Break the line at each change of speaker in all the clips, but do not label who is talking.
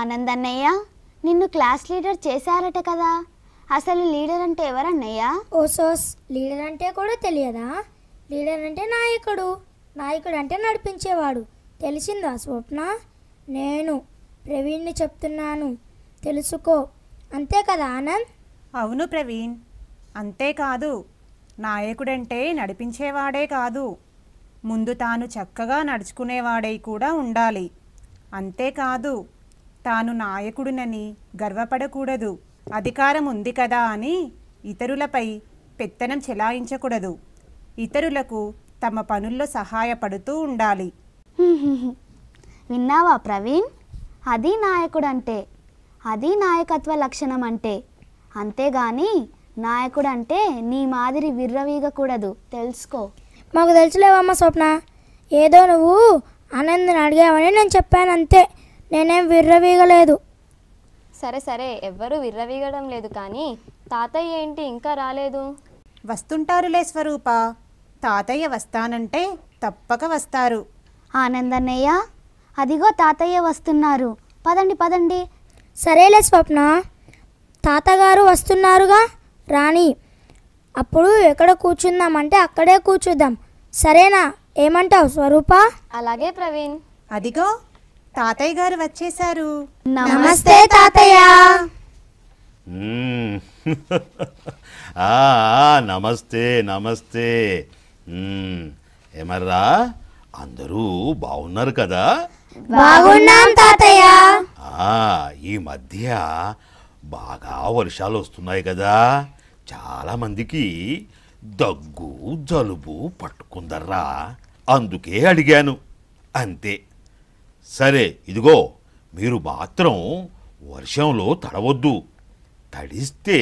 ఆనందన్నయ్య నిన్ను class leader చేశారట కదా అసలు లీడర్ అంటే
ఎవరన్నయ్య సోస్ లీడర్ అంటే కూడా తెలియదా లీడర్ అంటే నాయకుడు నాయకుడు అంటే నడిపించేవాడు తెలిసిందా స్వప్న నేను
ప్రవీణ్ని చెప్తున్నాను తెలుసుకో అంతే కదా ఆనంద్ అవును ప్రవీణ్ అంతేకాదు నాయకుడంటే నడిపించేవాడే కాదు ముందు తాను చక్కగా నడుచుకునేవాడై కూడా ఉండాలి అంతేకాదు తాను నాయకుడునని గర్వపడకూడదు అధికారం ఉంది కదా అని ఇతరులపై పెత్తనం చెలాయించకూడదు ఇతరులకు తమ పనుల్లో సహాయపడుతూ ఉండాలి
విన్నావా ప్రవీణ్ అది నాయకుడు అంటే అది నాయకత్వ లక్షణం అంటే అంతేగాని
నాయకుడు అంటే నీ మాదిరి విర్రవీగకూడదు తెలుసుకో మాకు తెలుసులేవమ్మా స్వప్న ఏదో నువ్వు ఆనందం అడిగావని నేను చెప్పాను అంతే నేనేం
విర్రవీగలేదు
సరే సరే ఎవ్వరు విర్రవీగడం లేదు కానీ తాతయ్య ఏంటి
ఇంకా రాలేదు వస్తుంటారులే స్వరూప తాతయ్య వస్తానంటే తప్పక వస్తారు ఆనందన్నయ్య అదిగో తాతయ్య వస్తున్నారు
పదండి
పదండి సరేలే స్వప్న తాతగారు వస్తున్నారుగా రాణి అప్పుడు ఎక్కడ కూర్చుందామంటే అక్కడే కూర్చుద్దాం సరేనా ఏమంటావు స్వరూప అలాగే ప్రవీణ్ అదిగో తాతయ్య గారు వచ్చేశారు నమస్తే తాతయ్య
నమస్తే నమస్తే ఏమర్రా అందరూ బాగున్నారు కదా
బాగున్నాం తాతయ్య
ఈ మధ్య బాగా వర్షాలు వస్తున్నాయి కదా చాలామందికి దగ్గు జలుబు పట్టుకుందర్రా అందుకే అడిగాను అంతే సరే ఇదిగో మీరు మాత్రం వర్షంలో తడవద్దు తడిస్తే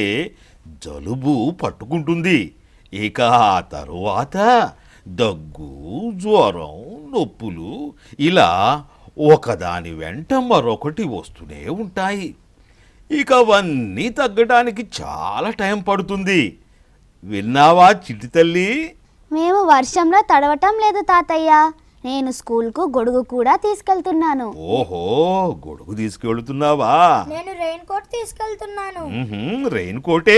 జలుబు పట్టుకుంటుంది ఇక ఆ తరువాత దగ్గు జ్వరం నొప్పులు ఇలా ఒకదాని వెంట మరొకటి వస్తూనే ఉంటాయి ఇక అవన్నీ తగ్గడానికి చాలా టైం పడుతుంది విన్నావా చిట్టి తల్లి
మేము వర్షంలో తడవటం లేదు తాతయ్య నేను స్కూల్కు గొడుగు కూడా తీసుకెళ్తున్నాను ఓహో
గొడుగు తీసుకెళ్తున్నావా
నేను రెయిన్ కోట్ తీసుకెళ్తున్నాను
రెయిన్ కోటే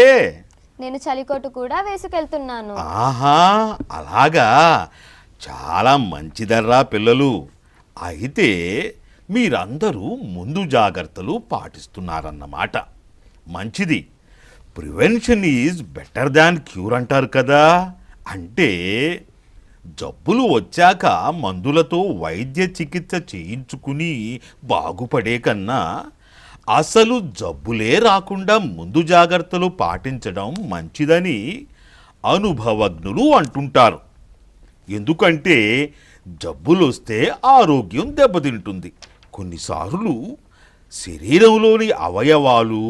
నేను చలికోటు కూడా వేసుకెళ్తున్నాను
ఆహా అలాగా చాలా మంచిదర్రా పిల్లలు అయితే మీరందరూ ముందు జాగ్రత్తలు పాటిస్తున్నారన్నమాట మంచిది prevention is better than cure అంటారు కదా అంటే జబ్బులు వచ్చాక మందులతో వైద్య చికిత్స చేయించుకుని బాగుపడే కన్నా అసలు జబ్బులే రాకుండా ముందు జాగ్రత్తలు పాటించడం మంచిదని అనుభవజ్ఞులు అంటుంటారు ఎందుకంటే జబ్బులొస్తే ఆరోగ్యం దెబ్బతింటుంది కొన్నిసార్లు శరీరంలోని అవయవాలు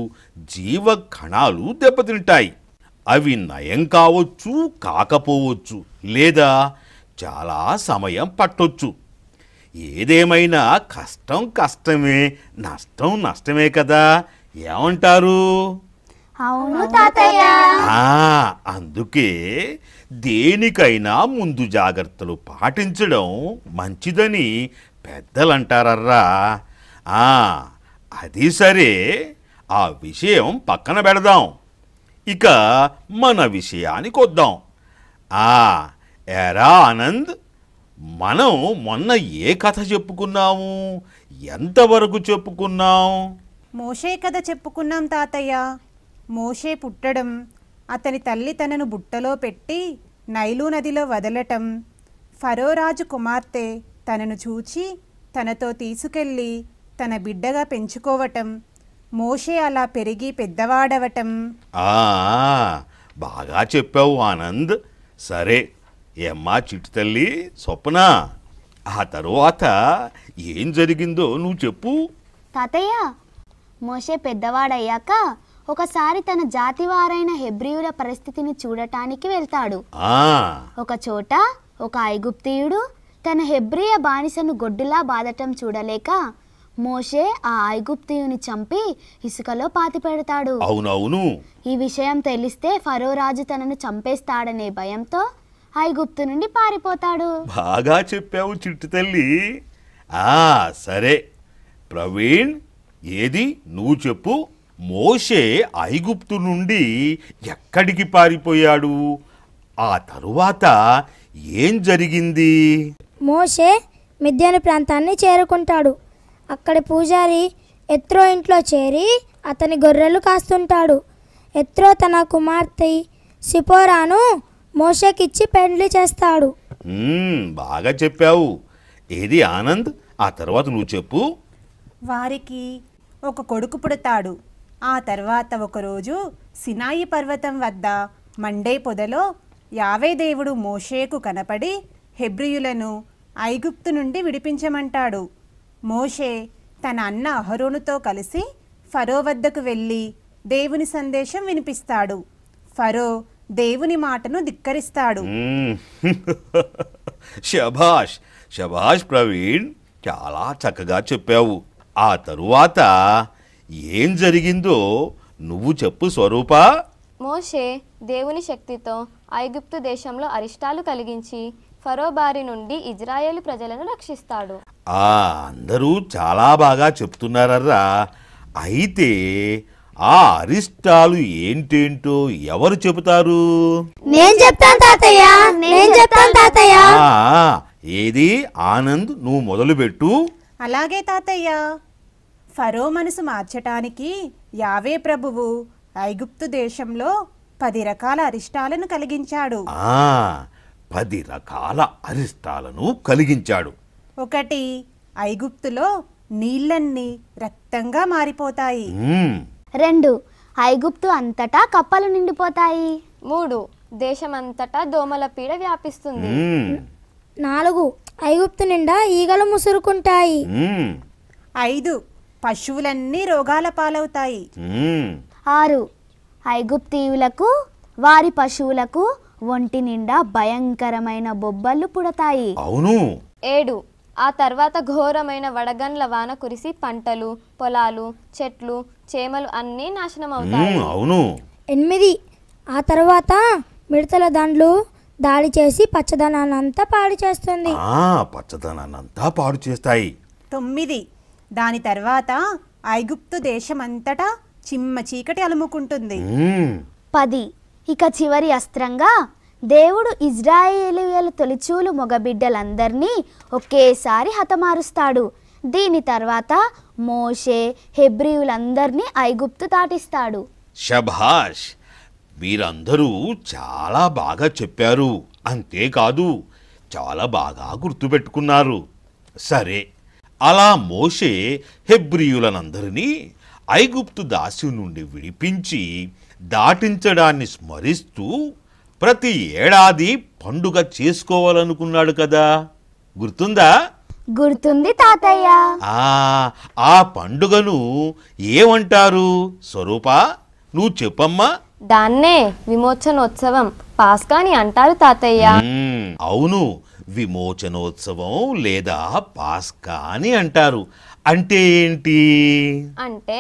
జీవ కణాలు దెబ్బతింటాయి అవి నయం కావచ్చు కాకపోవచ్చు లేదా చాలా సమయం పట్టొచ్చు ఏదేమైనా కష్టం కష్టమే నష్టం నష్టమే కదా ఏమంటారు అందుకే దేనికైనా ముందు జాగ్రత్తలు పాటించడం మంచిదని పెద్దలంటారర్రా అది సరే ఆ విషయం పక్కన పెడదాం ఇక మన విషయానికి వద్దాం ఆ ఎరా ఆనంద్ మనం మొన్న ఏ కథ చెప్పుకున్నాము ఎంతవరకు చెప్పుకున్నాం
మోషే కథ చెప్పుకున్నాం తాతయ్య మోషే పుట్టడం అతని తల్లి తనను బుట్టలో పెట్టి నైలు నదిలో వదలటం ఫరోరాజు కుమార్తె తనను చూచి తనతో తీసుకెళ్ళి తన బిడ్డగా పెంచుకోవటం మోషే అలా పెరిగి పెద్దవాడవటం
బాగా చెప్పావు ఆనంద్ సరే ఏమ్మా చిట్టు తల్లి స్వప్న ఆ తరువాత ఏం జరిగిందో నువ్వు చెప్పు
తాతయ్య మోషే పెద్దవాడయ్యాక ఒకసారి తన జాతి వారైన హెబ్రియుల పరిస్థితిని చూడటానికి వెళ్తాడు ఒక చోట ఒక ఐగుప్తియుడు తన హెబ్రియ బానిసను గొడ్డులా బాధటం చూడలేక మోషే ఆ ఐగుప్తియుని చంపి ఇసుకలో పాతి పెడతాడు అవునవును ఈ విషయం తెలిస్తే ఫరో రాజు తనను చంపేస్తాడనే భయంతో ఐగుప్తు నుండి పారిపోతాడు
బాగా చెప్పావు చిట్టు తల్లి ఆ సరే ప్రవీణ్ ఏది నువ్వు చెప్పు మోషే ఐగుప్తు నుండి ఎక్కడికి పారిపోయాడు ఆ తరువాత ఏం జరిగింది
మోషే మిద్యాను ప్రాంతాన్ని చేరుకుంటాడు అక్కడ పూజారి ఎత్రో ఇంట్లో చేరి అతని గొర్రెలు కాస్తుంటాడు ఎత్రో తన కుమార్తె సిపోరాను మోషేకిచ్చి పెండ్లి చేస్తాడు
బాగా చెప్పావు ఏది ఆనంద్ ఆ తర్వాత నువ్వు చెప్పు
వారికి ఒక కొడుకు పుడతాడు ఆ తర్వాత ఒకరోజు సినాయి పర్వతం వద్ద మండే పొదలో యావే దేవుడు మోషేకు కనపడి హెబ్రియులను ఐగుప్తు నుండి విడిపించమంటాడు మోషే తన అన్న అహరోనుతో కలిసి ఫరో వద్దకు వెళ్ళి దేవుని సందేశం వినిపిస్తాడు ఫరో దేవుని మాటను ధిక్కరిస్తాడు
శభాష్ శభాష్ ప్రవీణ్ చాలా చక్కగా చెప్పావు ఆ తరువాత ఏం జరిగిందో నువ్వు చెప్పు స్వరూప
మోషే దేవుని శక్తితో ఐగుప్తు దేశంలో అరిష్టాలు కలిగించి ఫరో బారి నుండి ఇజ్రాయేల్ ప్రజలను రక్షిస్తాడు
ఆ అందరూ చాలా బాగా చెప్తున్నారర్రా అయితే ఆ అరిష్టాలు ఏంటేంటో ఎవరు చెబుతారు నేను ఏది ఆనంద్ నువ్వు మొదలుపెట్టు
అలాగే తాతయ్య ఫరో మనసు మార్చటానికి యావే ప్రభువు ఐగుప్తు దేశంలో పది రకాల అరిష్టాలను కలిగించాడు
పది రకాల అరిష్టాలను కలిగించాడు
ఒకటి ఐగుప్తులో నీళ్ళన్నీ రక్తంగా మారిపోతాయి రెండు ఐగుప్తు అంతటా కప్పలు నిండిపోతాయి
మూడు దేశమంతటా దోమల పీడ వ్యాపిస్తుంది నాలుగు
ఐగుప్తు నిండా ఈగలు ముసురుకుంటాయి ఐదు పశువులన్నీ రోగాల పాలవుతాయి ఆరు ఐగుప్తీయులకు
వారి పశువులకు ఒంటి నిండా భయంకరమైన బొబ్బలు పుడతాయి అవును
ఏడు ఆ తర్వాత ఘోరమైన వడగండ్ల వాన కురిసి పంటలు పొలాలు
చెట్లు చేమలు అన్నీ నాశనం
అవుతాయి
అవును
ఎనిమిది ఆ తర్వాత మిడతల దండ్లు దాడి చేసి పచ్చదనాన్ని అంతా పాడు చేస్తుంది
పాడు చేస్తాయి
తొమ్మిది దాని తర్వాత ఐగుప్తు దేశమంతటా చిమ్మ చీకటి అలుముకుంటుంది పది
ఇక చివరి అస్త్రంగా దేవుడు ఇజ్రాయేలియల తొలిచూలు మగబిడ్డలందరినీ ఒకేసారి హతమారుస్తాడు దీని తర్వాత మోషే హెబ్రియులందరినీ ఐగుప్తు దాటిస్తాడు
షభాష్ మీరందరూ చాలా బాగా చెప్పారు అంతేకాదు చాలా బాగా గుర్తుపెట్టుకున్నారు సరే అలా మోషే హెబ్రియులనందరినీ ఐగుప్తు దాసి నుండి విడిపించి దాటించడాన్ని స్మరిస్తూ ప్రతి ఏడాది పండుగ చేసుకోవాలనుకున్నాడు కదా గుర్తుందా
గుర్తుంది తాతయ్య
ఆ పండుగను ఏమంటారు స్వరూప నువ్వు చెప్పమ్మా
దాన్నే విమోచనోత్సవం పాస్కాని అంటారు తాతయ్య
అవును విమోచనోత్సవం లేదా పాస్కా అని అంటారు అంటే ఏంటి
అంటే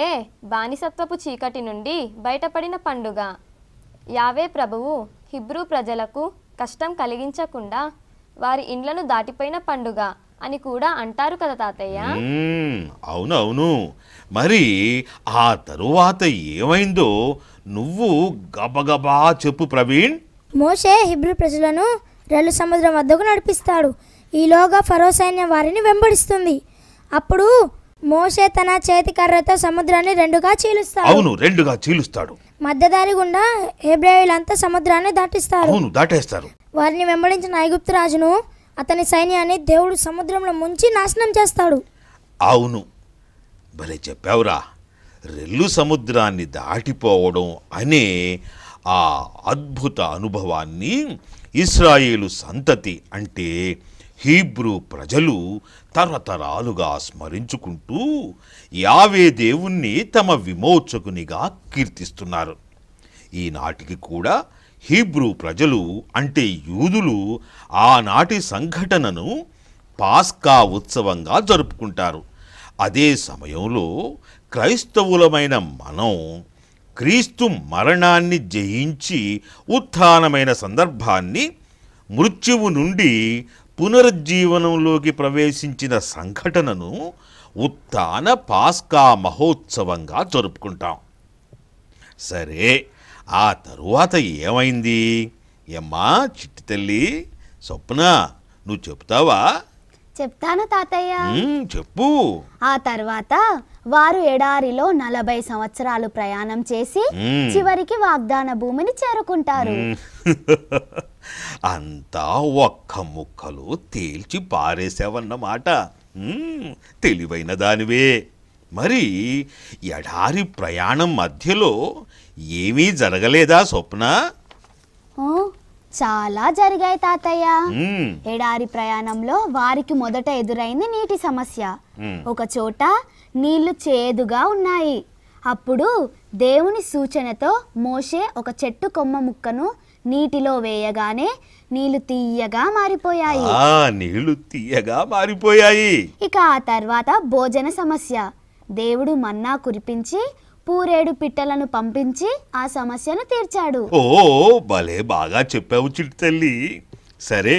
బానిసత్వపు చీకటి నుండి బయటపడిన పండుగ యావే ప్రభువు హిబ్రూ ప్రజలకు కష్టం కలిగించకుండా వారి ఇండ్లను దాటిపోయిన పండుగ అని కూడా అంటారు కదా తాతయ్య
అవునవును మరి ఆ తరువాత ఏమైందో నువ్వు గబగబా చెప్పు ప్రవీణ్
మోషే హిబ్రూ ప్రజలను రెల్లు సముద్రం వద్దకు నడిపిస్తాడు ఈలోగా ఫరో సైన్యం వారిని వెంబడిస్తుంది అప్పుడు మోషే తన చేతి కర్రతో సముద్రాన్ని రెండుగా చీలుస్తాడు అవును
రెండుగా చీలుస్తాడు
మధ్యదారి గుండా హెబ్రాయిలంతా సముద్రాన్ని దాటిస్తారు అవును దాటేస్తారు వారిని వెంబడించిన ఐగుప్త రాజును అతని సైన్యాన్ని దేవుడు సముద్రంలో ముంచి నాశనం చేస్తాడు
అవును భలే చెప్పావురా రెల్లు సముద్రాన్ని దాటిపోవడం అనే ఆ అద్భుత అనుభవాన్ని ఇస్రాయేలు సంతతి అంటే హీబ్రూ ప్రజలు తరతరాలుగా స్మరించుకుంటూ యావే దేవుణ్ణి తమ విమోచకునిగా కీర్తిస్తున్నారు ఈనాటికి కూడా హీబ్రూ ప్రజలు అంటే యూదులు ఆనాటి సంఘటనను పాస్కా ఉత్సవంగా జరుపుకుంటారు అదే సమయంలో క్రైస్తవులమైన మనం క్రీస్తు మరణాన్ని జయించి ఉత్థానమైన సందర్భాన్ని మృత్యువు నుండి పునరుజ్జీవనంలోకి ప్రవేశించిన సంఘటనను ఉత్తాన పాస్కా మహోత్సవంగా జరుపుకుంటాం సరే ఆ తరువాత ఏమైంది ఏమ్మా చిట్టి తల్లి స్వప్న నువ్వు చెప్తావా
చెప్తాను తాతయ్య చెప్పు ఆ తర్వాత వారు ఎడారిలో నలభై సంవత్సరాలు ప్రయాణం చేసి చివరికి వాగ్దాన భూమిని చేరుకుంటారు
అంతా ఒక్క ముక్కలు తేల్చి పారేసావన్నమాట తెలివైన దానివే మరి ఎడారి ప్రయాణం మధ్యలో ఏమీ జరగలేదా స్వప్న
చాలా జరిగాయి తాతయ్య ఎడారి ప్రయాణంలో వారికి మొదట ఎదురైంది నీటి సమస్య ఒక చోట నీళ్లు చేదుగా ఉన్నాయి అప్పుడు దేవుని సూచనతో మోషే ఒక చెట్టు కొమ్మ ముక్కను నీటిలో వేయగానే నీళ్లు తీయగా మారిపోయాయి
నీళ్లు తీయగా మారిపోయాయి
ఇక ఆ తర్వాత భోజన సమస్య దేవుడు మన్నా కురిపించి పూరేడు పిట్టలను పంపించి ఆ సమస్యను తీర్చాడు ఓ
భలే బాగా చెప్పావు చిట్టు తల్లి సరే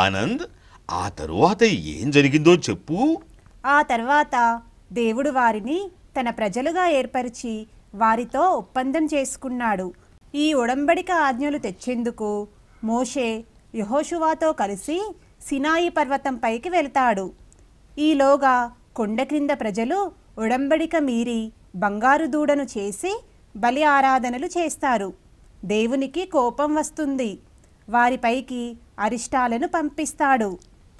ఆనంద్ ఆ తరువాత ఏం జరిగిందో చెప్పు
ఆ తర్వాత దేవుడు వారిని తన ప్రజలుగా ఏర్పరిచి వారితో ఒప్పందం చేసుకున్నాడు ఈ ఒడంబడిక ఆజ్ఞలు తెచ్చేందుకు మోషే యహోషువాతో కలిసి సినాయి పర్వతంపైకి వెళ్తాడు ఈలోగా కొండ క్రింద ప్రజలు ఒడంబడిక మీరి బంగారు దూడను చేసి బలి ఆరాధనలు చేస్తారు దేవునికి కోపం వస్తుంది వారిపైకి అరిష్టాలను పంపిస్తాడు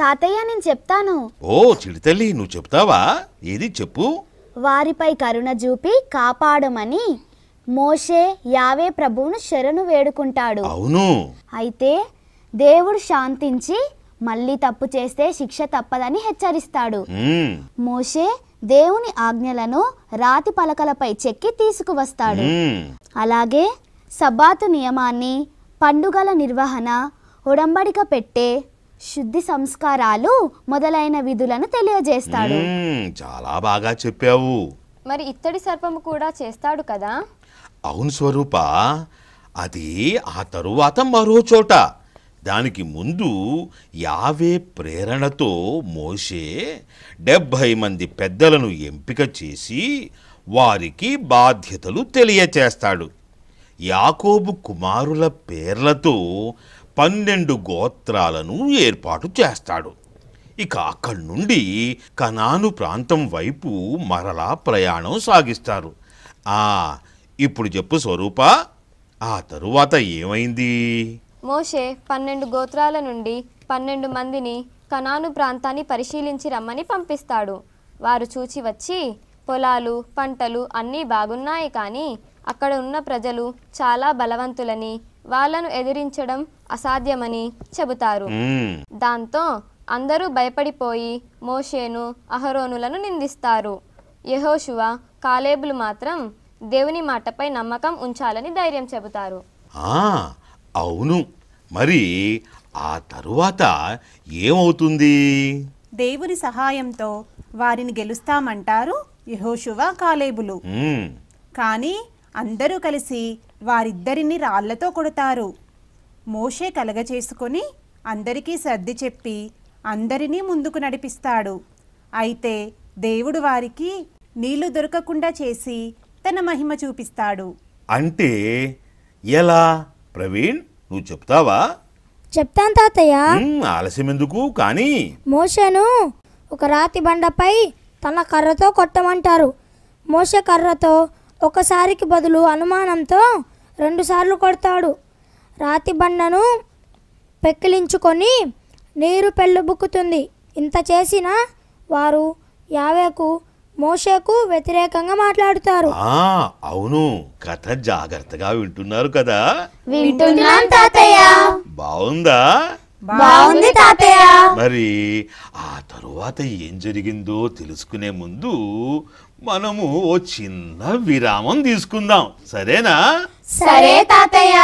తాతయ్య నేను చెప్తాను
ఓ చిడితల్లి నువ్వు చెప్తావా ఏది చెప్పు
వారిపై
కరుణ చూపి కాపాడమని మోషే యావే ప్రభువును శరణు వేడుకుంటాడు అవును అయితే దేవుడు శాంతించి మళ్ళీ తప్పు చేస్తే శిక్ష తప్పదని హెచ్చరిస్తాడు మోషే దేవుని ఆజ్ఞలను రాతి పలకలపై చెక్కి తీసుకువస్తాడు అలాగే సబాతు నియమాన్ని పండుగల నిర్వహణ ఉడంబడిక పెట్టే శుద్ధి సంస్కారాలు మొదలైన విధులను తెలియజేస్తాడు
చాలా బాగా చెప్పావు
మరి ఇత్తడి సర్పము కూడా చేస్తాడు కదా
అవును స్వరూప అది ఆ తరువాత మరో చోట దానికి ముందు యావే ప్రేరణతో మోషే డెబ్భై మంది పెద్దలను ఎంపిక చేసి వారికి బాధ్యతలు తెలియచేస్తాడు యాకోబు కుమారుల పేర్లతో పన్నెండు గోత్రాలను ఏర్పాటు చేస్తాడు ఇక అక్కడి నుండి కనాను ప్రాంతం వైపు మరలా ప్రయాణం సాగిస్తారు ఆ ఇప్పుడు చెప్పు స్వరూప ఆ తరువాత ఏమైంది
మోషే పన్నెండు గోత్రాల నుండి పన్నెండు మందిని కనాను ప్రాంతాన్ని పరిశీలించి రమ్మని పంపిస్తాడు వారు చూచి వచ్చి పొలాలు పంటలు అన్నీ బాగున్నాయి కానీ అక్కడ ఉన్న ప్రజలు చాలా బలవంతులని వాళ్ళను ఎదిరించడం అసాధ్యమని చెబుతారు దాంతో అందరూ భయపడిపోయి మోషేను అహరోనులను నిందిస్తారు యహోశువ కాలేబులు మాత్రం దేవుని మాటపై నమ్మకం ఉంచాలని ధైర్యం చెబుతారు
అవును మరి ఆ తరువాత ఏమవుతుంది
దేవుని సహాయంతో వారిని గెలుస్తామంటారు యహోశువ కాలేబులు కానీ అందరూ కలిసి వారిద్దరిని రాళ్లతో కొడతారు మోషే కలగచేసుకొని అందరికీ సర్ది చెప్పి అందరినీ ముందుకు నడిపిస్తాడు అయితే దేవుడు వారికి నీళ్లు దొరకకుండా చేసి తన మహిమ చూపిస్తాడు
అంటే ఎలా ప్రవీణ్ నువ్వు చెప్తావా
చెప్తాను తాతయ్య
ఆలస్యం ఎందుకు కానీ
మోసను ఒక రాతి బండపై తన కర్రతో కొట్టమంటారు మోష కర్రతో ఒకసారికి బదులు అనుమానంతో రెండుసార్లు కొడతాడు రాతి బండను పెక్కిలించుకొని నీరు పెళ్ళుబుక్కుతుంది ఇంత చేసిన వారు యావేకు మోషేకు వ్యతిరేకంగా మాట్లాడుతారు
అవును కథ జాగ్రత్తగా వింటున్నారు కదా తాతయ్య బాగుందా
బాగుంది తాతయ్య
మరి ఆ తరువాత ఏం జరిగిందో తెలుసుకునే ముందు మనము ఓ చిన్న విరామం తీసుకుందాం సరేనా
సరే తాతయ్య